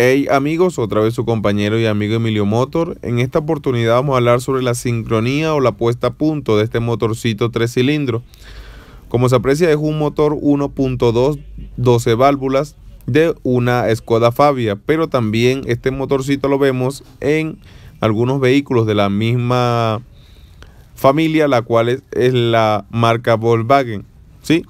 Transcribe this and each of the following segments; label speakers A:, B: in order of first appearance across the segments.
A: Hey amigos, otra vez su compañero y amigo Emilio Motor. En esta oportunidad vamos a hablar sobre la sincronía o la puesta a punto de este motorcito tres cilindros. Como se aprecia es un motor 1.2 12 válvulas de una Skoda Fabia, pero también este motorcito lo vemos en algunos vehículos de la misma familia, la cual es, es la marca Volkswagen, ¿sí?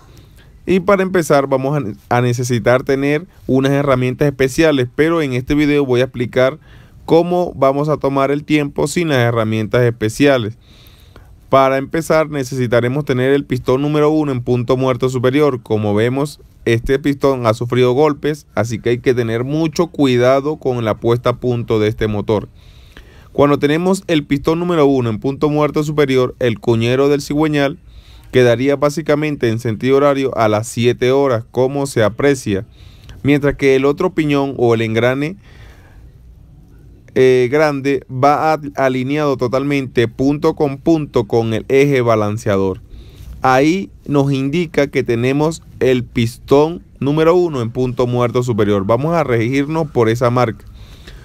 A: Y para empezar vamos a, necesitar tener unas herramientas especiales, pero en este video voy a explicar cómo vamos a tomar el tiempo sin las herramientas especiales. Para empezar necesitaremos tener el pistón número 1 en punto muerto superior. Como vemos, este pistón ha sufrido golpes, así que hay que tener mucho cuidado con la puesta a punto de este motor. Cuando tenemos el pistón número 1 en punto muerto superior, el cuñero del cigüeñal quedaría básicamente en sentido horario a las 7 horas, como se aprecia, mientras que el otro piñón o el engrane eh, grande va alineado totalmente punto con punto con el eje balanceador. Ahí nos indica que tenemos el pistón número 1 en punto muerto superior. Vamos a regirnos por esa marca,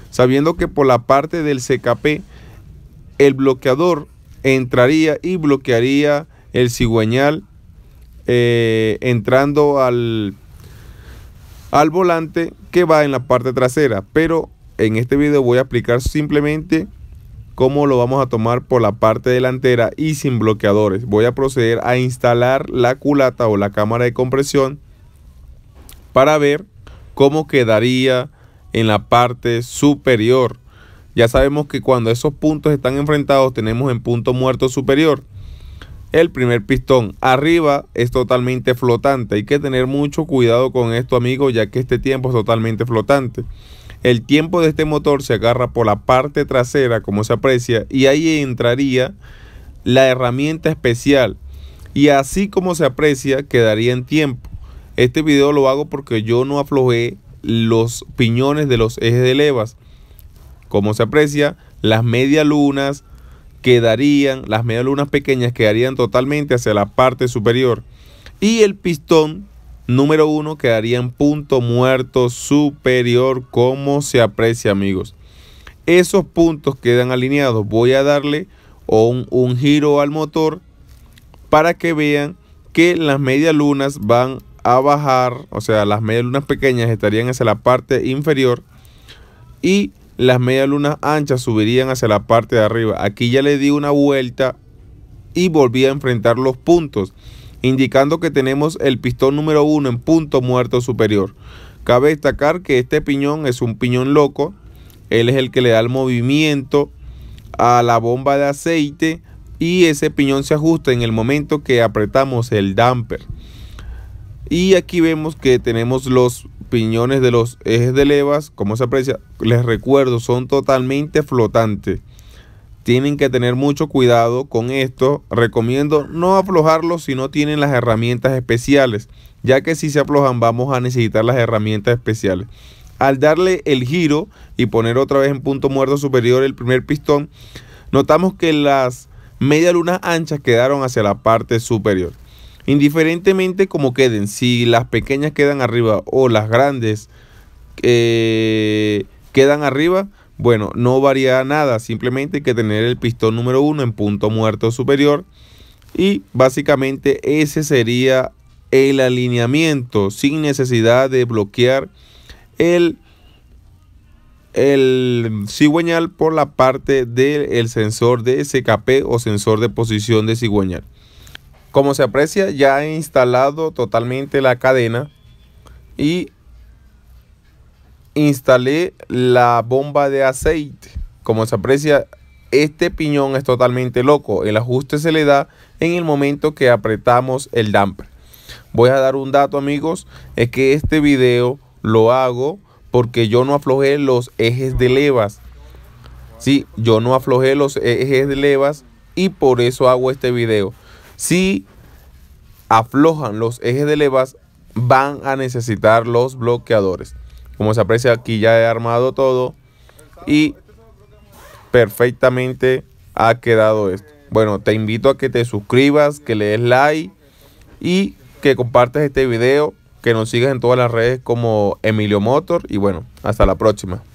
A: sabiendo que por la parte del CKP el bloqueador entraría y bloquearía el cigüeñal, eh, entrando al, al volante que va en la parte trasera. Pero en este video voy a explicar simplemente cómo lo vamos a tomar por la parte delantera y sin bloqueadores. Voy a proceder a instalar la culata o la cámara de compresión para ver cómo quedaría en la parte superior. Ya sabemos que cuando esos puntos están enfrentados tenemos en punto muerto superior el primer pistón. Arriba es totalmente flotante. Hay que tener mucho cuidado con esto, amigos, ya que este tiempo es totalmente flotante. El tiempo de este motor se agarra por la parte trasera, como se aprecia, y ahí entraría la herramienta especial. Y así como se aprecia, quedaría en tiempo. Este video lo hago porque yo no aflojé los piñones de los ejes de levas. Como se aprecia, las lunas quedarían, las medialunas pequeñas quedarían totalmente hacia la parte superior. Y el pistón número uno quedaría en punto muerto superior, como se aprecia amigos. Esos puntos quedan alineados. Voy a darle un, giro al motor para que vean que las medialunas van a bajar, o sea, las medialunas pequeñas estarían hacia la parte inferior y las lunas anchas subirían hacia la parte de arriba. Aquí ya le di una vuelta y volví a enfrentar los puntos, indicando que tenemos el pistón número 1 en punto muerto superior. Cabe destacar que este piñón es un piñón loco, él es el que le da el movimiento a la bomba de aceite y ese piñón se ajusta en el momento que apretamos el damper. Y aquí vemos que tenemos los piñones de los ejes de levas, como se aprecia, les recuerdo, son totalmente flotantes. Tienen que tener mucho cuidado con esto. Recomiendo no aflojarlos si no tienen las herramientas especiales, ya que si se aflojan vamos a necesitar las herramientas especiales. Al darle el giro y poner otra vez en punto muerto superior el primer pistón, notamos que las media medialunas anchas quedaron hacia la parte superior. Indiferentemente como queden, si las pequeñas quedan arriba o las grandes eh, quedan arriba, bueno, no varía nada, simplemente hay que tener el pistón número 1 en punto muerto superior. Y básicamente ese sería el alineamiento sin necesidad de bloquear el, el cigüeñal por la parte del sensor de SKP o sensor de posición de cigüeñal. Como se aprecia, ya he instalado totalmente la cadena y instalé la bomba de aceite. Como se aprecia, este piñón es totalmente loco. El ajuste se le da en el momento que apretamos el damper. Voy a dar un dato amigos, es que este video lo hago porque yo no aflojé los ejes de levas. Sí, yo no aflojé los ejes de levas y por eso hago este video. Si aflojan los ejes de levas, van a necesitar los bloqueadores. Como se aprecia aquí ya he armado todo y perfectamente ha quedado esto. Bueno, te invito a que te suscribas, que le des like y que compartas este video, que nos sigas en todas las redes como Emilio Motor y bueno, hasta la próxima.